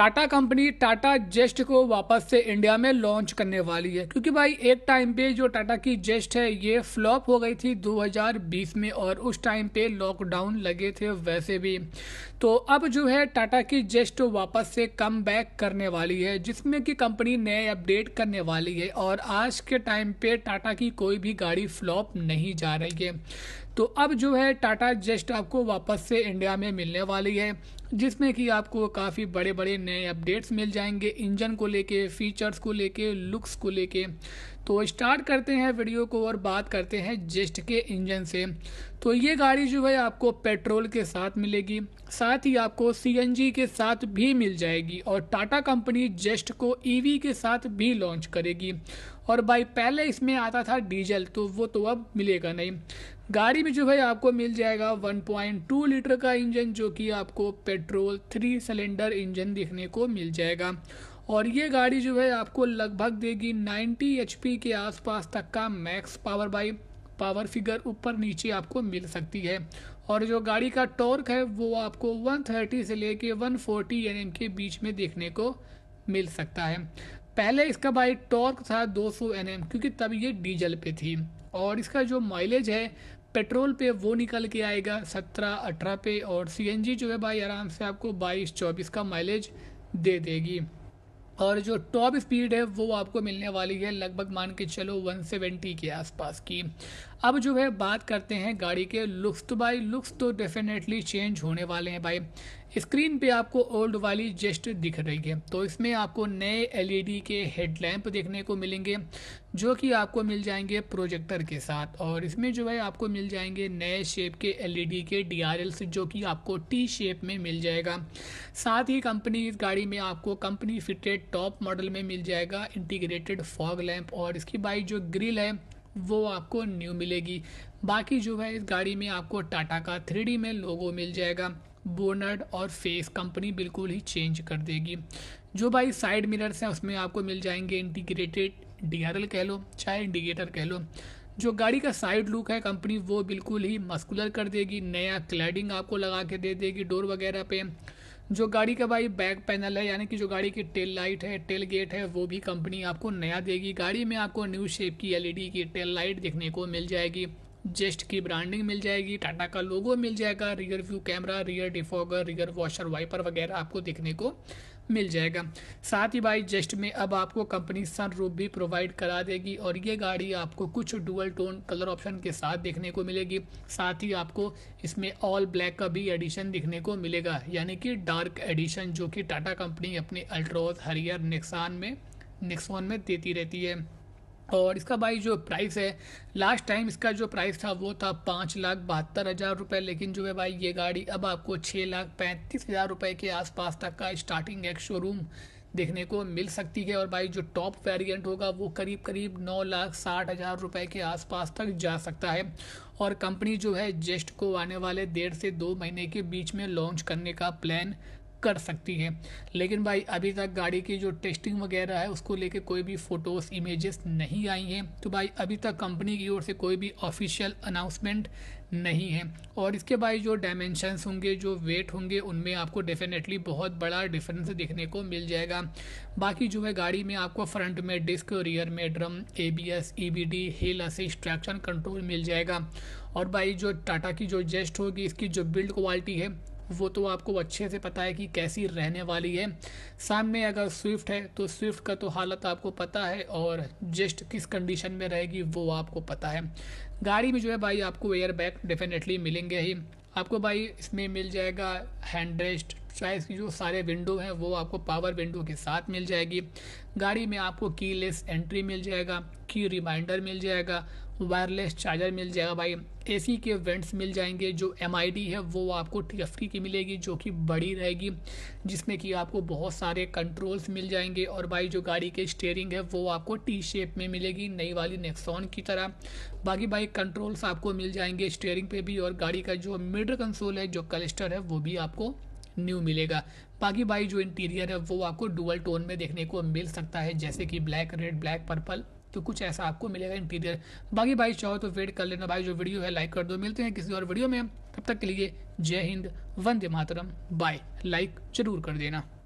Tata company Tata जेस्ट को वापस से इंडिया में लॉन्च करने वाली है क्योंकि भाई एक टाइम पे जो टाटा की जेस्ट है ये फ्लॉप हो गई थी 2020 में और उस टाइम पे लॉकडाउन लगे थे वैसे भी तो अब जो है टाटा की जेस्ट वापस से कम बैक करने वाली है जिसमें कि कंपनी नए अपडेट करने वाली है और आज के टाइम पे टाटा की कोई भी गाड़ी फ्लॉप नहीं जा रही है तो अब जो है टाटा जेस्ट आपको वापस से इंडिया में मिलने वाली है जिसमें कि आपको काफ़ी बड़े बड़े नए अपडेट्स मिल जाएंगे इंजन को लेके फीचर्स को लेके लुक्स को लेके तो स्टार्ट करते हैं वीडियो को और बात करते हैं जेस्ट के इंजन से तो ये गाड़ी जो है आपको पेट्रोल के साथ मिलेगी साथ ही आपको सीएनजी के साथ भी मिल जाएगी और टाटा कंपनी जेस्ट को ईवी e के साथ भी लॉन्च करेगी और भाई पहले इसमें आता था डीजल तो वो तो अब मिलेगा नहीं गाड़ी में जो है आपको मिल जाएगा 1.2 लीटर का इंजन जो कि आपको पेट्रोल थ्री सिलेंडर इंजन देखने को मिल जाएगा और ये गाड़ी जो है आपको लगभग देगी 90 एच के आसपास तक का max power by power figure ऊपर नीचे आपको मिल सकती है और जो गाड़ी का टॉर्क है वो आपको 130 से लेके 140 फोर्टी के बीच में देखने को मिल सकता है पहले इसका बाइक टॉर्क था 200 सौ क्योंकि तब ये डीजल पे थी और इसका जो माइलेज है पेट्रोल पे वो निकल के आएगा सत्रह अठारह पे और सी जो है भाई आराम से आपको बाईस चौबीस का माइलेज दे देगी और जो टॉप स्पीड है वो आपको मिलने वाली है लगभग मान के चलो 170 के आसपास की अब जो है बात करते हैं गाड़ी के लुक्स तो भाई लुक्स तो डेफिनेटली चेंज होने वाले हैं भाई स्क्रीन पे आपको ओल्ड वाली जेस्ट दिख रही है तो इसमें आपको नए एलईडी के हेडलैम्प देखने को मिलेंगे जो कि आपको मिल जाएंगे प्रोजेक्टर के साथ और इसमें जो है आपको मिल जाएंगे नए शेप के एलईडी के डी जो कि आपको टी शेप में मिल जाएगा साथ ही कंपनी इस गाड़ी में आपको कंपनी फिटेड टॉप मॉडल में मिल जाएगा इंटीग्रेटेड फॉग लैम्प और इसकी बाइक जो ग्रिल है वो आपको न्यू मिलेगी बाकी जो है इस गाड़ी में आपको टाटा का थ्री में लोगो मिल जाएगा बोनड और फेस कंपनी बिल्कुल ही चेंज कर देगी जो भाई साइड मिरर्स हैं उसमें आपको मिल जाएंगे इंटीग्रेटेड डी कह लो चाहे इंडिकेटर कह लो जो गाड़ी का साइड लुक है कंपनी वो बिल्कुल ही मस्कुलर कर देगी नया क्लैडिंग आपको लगा के दे देगी डोर वगैरह पे जो गाड़ी का भाई बैक पैनल है यानी कि जो गाड़ी की टेल लाइट है टेल गेट है वो भी कंपनी आपको नया देगी गाड़ी में आपको न्यू शेप की एलईडी की टेल लाइट देखने को मिल जाएगी जेस्ट की ब्रांडिंग मिल जाएगी टाटा का लोगो मिल जाएगा rear view camera rear defogger rear washer wiper वगैरह आपको देखने को मिल जाएगा साथ ही भाई जेस्ट में अब आपको कंपनी सन रूप भी प्रोवाइड करा देगी और ये गाड़ी आपको कुछ डुअल टोन कलर ऑप्शन के साथ देखने को मिलेगी साथ ही आपको इसमें ऑल ब्लैक का भी एडिशन दिखने को मिलेगा यानी कि डार्क एडिशन जो कि टाटा कंपनी अपने अल्ट्रोज हरियर नेक्सान में नेक्सॉन में देती रहती है और इसका भाई जो प्राइस है लास्ट टाइम इसका जो प्राइस था वो था पाँच लाख बहत्तर हज़ार रुपये लेकिन जो है भाई ये गाड़ी अब आपको छः लाख पैंतीस हज़ार रुपये के आसपास तक का स्टार्टिंग एक शोरूम देखने को मिल सकती है और भाई जो टॉप वेरिएंट होगा वो करीब करीब नौ लाख साठ हज़ार रुपये के आसपास तक जा सकता है और कंपनी जो है जेस्ट को आने वाले डेढ़ से दो महीने के बीच में लॉन्च करने का प्लान कर सकती है लेकिन भाई अभी तक गाड़ी की जो टेस्टिंग वगैरह है उसको लेके कोई भी फ़ोटोज़ इमेजेस नहीं आई हैं तो भाई अभी तक कंपनी की ओर से कोई भी ऑफिशियल अनाउंसमेंट नहीं है और इसके भाई जो डायमेंशंस होंगे जो वेट होंगे उनमें आपको डेफिनेटली बहुत बड़ा डिफरेंस देखने को मिल जाएगा बाकी जो है गाड़ी में आपको फ्रंट में डिस्क रियर में drum A B S E B D hill assist traction control मिल जाएगा और भाई जो टाटा की जो जेस्ट होगी इसकी जो बिल्ड क्वालिटी है वो तो आपको अच्छे से पता है कि कैसी रहने वाली है सामने अगर स्विफ्ट है तो स्विफ्ट का तो हालत आपको पता है और जस्ट किस कंडीशन में रहेगी वो आपको पता है गाड़ी में जो है भाई आपको एयर बैग डेफिनेटली मिलेंगे ही आपको भाई इसमें मिल जाएगा हैंड रेस्ट चाहे इसकी जो सारे विंडो हैं वो आपको पावर विंडो के साथ मिल जाएगी गाड़ी में आपको की लेस एंट्री मिल जाएगा की रिमाइंडर मिल जाएगा वायरलेस चार्जर मिल जाएगा भाई एसी के वेंट्स मिल जाएंगे जो एम है वो आपको टी की मिलेगी जो कि बड़ी रहेगी जिसमें कि आपको बहुत सारे कंट्रोल्स मिल जाएंगे और भाई जो गाड़ी के स्टेयरिंग है वो आपको टी शेप में मिलेगी नई वाली नेक्सॉन की तरह बाकी भाई कंट्रोल्स आपको मिल जाएंगे स्टेयरिंग पे भी और गाड़ी का जो मिडर कंसोल है जो कलस्टर है वो भी आपको न्यू मिलेगा बाकी भाई जो इंटीरियर है वो आपको डुअल टोन में देखने को मिल सकता है जैसे कि ब्लैक रेड ब्लैक पर्पल तो कुछ ऐसा आपको मिलेगा इंटीरियर बाकी भाई चाहो तो वेट कर लेना भाई जो वीडियो है लाइक कर दो मिलते हैं किसी और वीडियो में तब तक के लिए जय हिंद वंदे मातरम बाय लाइक जरूर कर देना